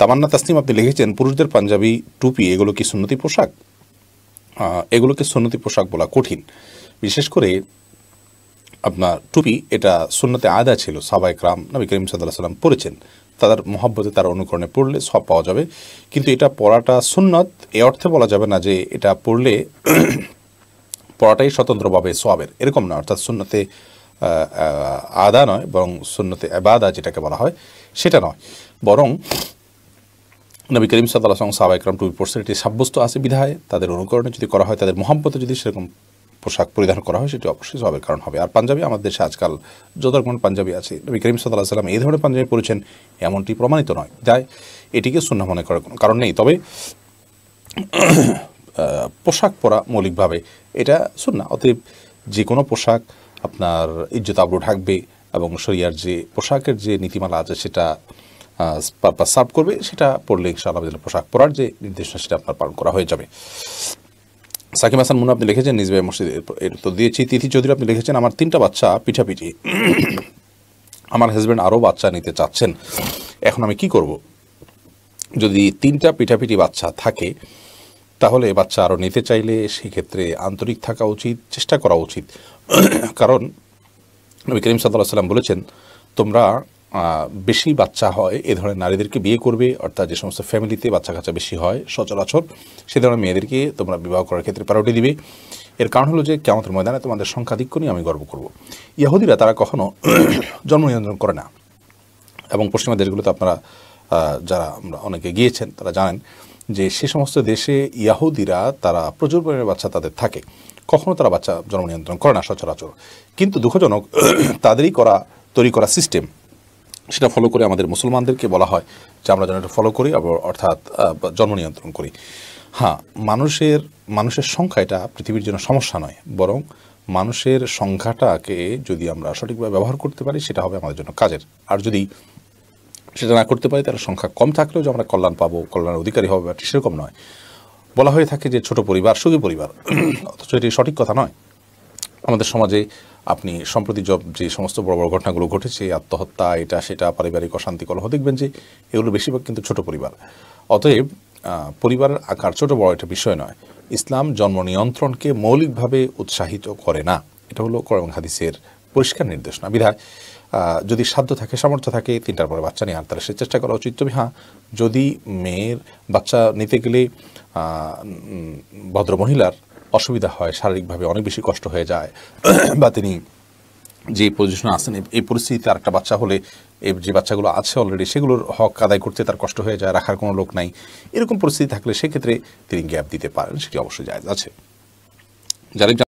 তামান্না তাসনিম আপনি লিখেছেন পুরুষদের পাঞ্জাবি টুপি এগুলো কি সুন্নতি পোশাক এগুলোকে সুন্নতি পোশাক বলা কঠিন বিশেষ করে আপনার টুপি এটা সুন্নতে আদা ছিল সাবাই ক্রাম নবী করিম সাদাল্লাহ সাল্লাম পরেছেন তাদের মহব্বতে তার অনুকরণে পড়লে সব পাওয়া যাবে কিন্তু এটা পড়াটা সুন্নত এ অর্থে বলা যাবে না যে এটা পড়লে পড়াটাই স্বতন্ত্রভাবে সবের এরকম না অর্থাৎ সুন্নতে আদা নয় বরং সুন্নতে আবাদা যেটাকে বলা হয় সেটা নয় বরং নবী করিম সাদাল্লাহ সঙ্গে একরম একরাম টুপি পড়ছেন এটি সাব্যস্ত আছে বিধায় তাদের অনুকরণে যদি করা হয় তাদের মহাব্বতে যদি সেরকম পোশাক পরিধান করা হয় সেটি অবশ্যই স্বভাবের কারণ হবে আর পাঞ্জাবি আমাদের দেশে আজকাল যত রকম পাঞ্জাবি আছে নবী করিম সাল্লাহ সাল্লাম এই ধরনের পাঞ্জাবি পড়েছেন এমনটি প্রমাণিত নয় তাই এটিকে শূন্য মনে করার কোনো কারণ নেই তবে পোশাক পরা মৌলিকভাবে এটা শূন্য অতএব যে কোনো পোশাক আপনার ইজ্জত আবরু ঢাকবে এবং শরিয়ার যে পোশাকের যে নীতিমালা আছে সেটা পারপাস সার্ভ করবে সেটা পড়লে ইনশাআল্লাহ যেন পোশাক পরার যে নির্দেশনা সেটা আপনার পালন করা হয়ে যাবে সাকিম হাসান মুনা আপনি লিখেছেন নিজবে মসজিদ তো দিয়েছি তিথি চৌধুরী আপনি লিখেছেন আমার তিনটা বাচ্চা পিঠাপিঠি আমার হাজব্যান্ড আরও বাচ্চা নিতে চাচ্ছেন এখন আমি কি করব যদি তিনটা পিঠাপিঠি বাচ্চা থাকে তাহলে বাচ্চা আরও নিতে চাইলে সেক্ষেত্রে আন্তরিক থাকা উচিত চেষ্টা করা উচিত কারণ নবী করিম সাল্লাহ সাল্লাম বলেছেন তোমরা বেশি বাচ্চা হয় এ ধরনের নারীদেরকে বিয়ে করবে অর্থাৎ যে সমস্ত ফ্যামিলিতে বাচ্চা কাচ্চা বেশি হয় সচরাচর সে ধরনের মেয়েদেরকে তোমরা বিবাহ করার ক্ষেত্রে প্যারোটি দিবে এর কারণ হলো যে কেমন ময়দানে তোমাদের সংখ্যাধিক্য নিয়ে আমি গর্ব করব ইয়াহুদিরা তারা কখনো জন্ম নিয়ন্ত্রণ করে না এবং পশ্চিমা দেশগুলোতে আপনারা যারা আমরা অনেকে গিয়েছেন তারা জানেন যে সে সমস্ত দেশে ইয়াহুদিরা তারা প্রচুর পরিমাণে বাচ্চা তাদের থাকে কখনো তারা বাচ্চা জন্ম নিয়ন্ত্রণ করে না সচরাচর কিন্তু দুঃখজনক তাদেরই করা তৈরি করা সিস্টেম সেটা ফলো করে আমাদের মুসলমানদেরকে বলা হয় যে আমরা যেন এটা ফলো করি অর্থাৎ জন্ম নিয়ন্ত্রণ করি হ্যাঁ মানুষের মানুষের সংখ্যা এটা পৃথিবীর জন্য সমস্যা নয় বরং মানুষের সংখ্যাটাকে যদি আমরা সঠিকভাবে ব্যবহার করতে পারি সেটা হবে আমাদের জন্য কাজের আর যদি সেটা না করতে পারি তাহলে সংখ্যা কম থাকলেও যে আমরা কল্যাণ পাবো কল্যাণের অধিকারী হবে ব্যাপারটি সেরকম নয় বলা হয়ে থাকে যে ছোট পরিবার সুখী পরিবার অথচ এটি সঠিক কথা নয় আমাদের সমাজে আপনি সম্প্রতি জব যে সমস্ত বড় বড় ঘটনাগুলো ঘটেছে আত্মহত্যা এটা সেটা পারিবারিক অশান্তি কলহ দেখবেন যে এগুলো বেশিরভাগ কিন্তু ছোট পরিবার অতএব পরিবারের আকার ছোট বড় একটা বিষয় নয় ইসলাম জন্ম নিয়ন্ত্রণকে মৌলিকভাবে উৎসাহিত করে না এটা হলো করম হাদিসের পরিষ্কার নির্দেশনা বিধায় যদি সাধ্য থাকে সামর্থ্য থাকে তিনটার পরে বাচ্চা নিয়ে তাহলে সে চেষ্টা করা উচিত তবে হ্যাঁ যদি মেয়ের বাচ্চা নিতে গেলে ভদ্রমহিলার অসুবিধা হয় শারীরিকভাবে অনেক বেশি কষ্ট হয়ে যায় বা তিনি যে পজিশনে আছেন এই পরিস্থিতিতে আরেকটা বাচ্চা হলে এই যে বাচ্চাগুলো আছে অলরেডি সেগুলোর হক আদায় করতে তার কষ্ট হয়ে যায় রাখার কোনো লোক নাই এরকম পরিস্থিতি থাকলে সেক্ষেত্রে তিনি গ্যাপ দিতে পারেন সেটি অবশ্যই জায়গা আছে যারা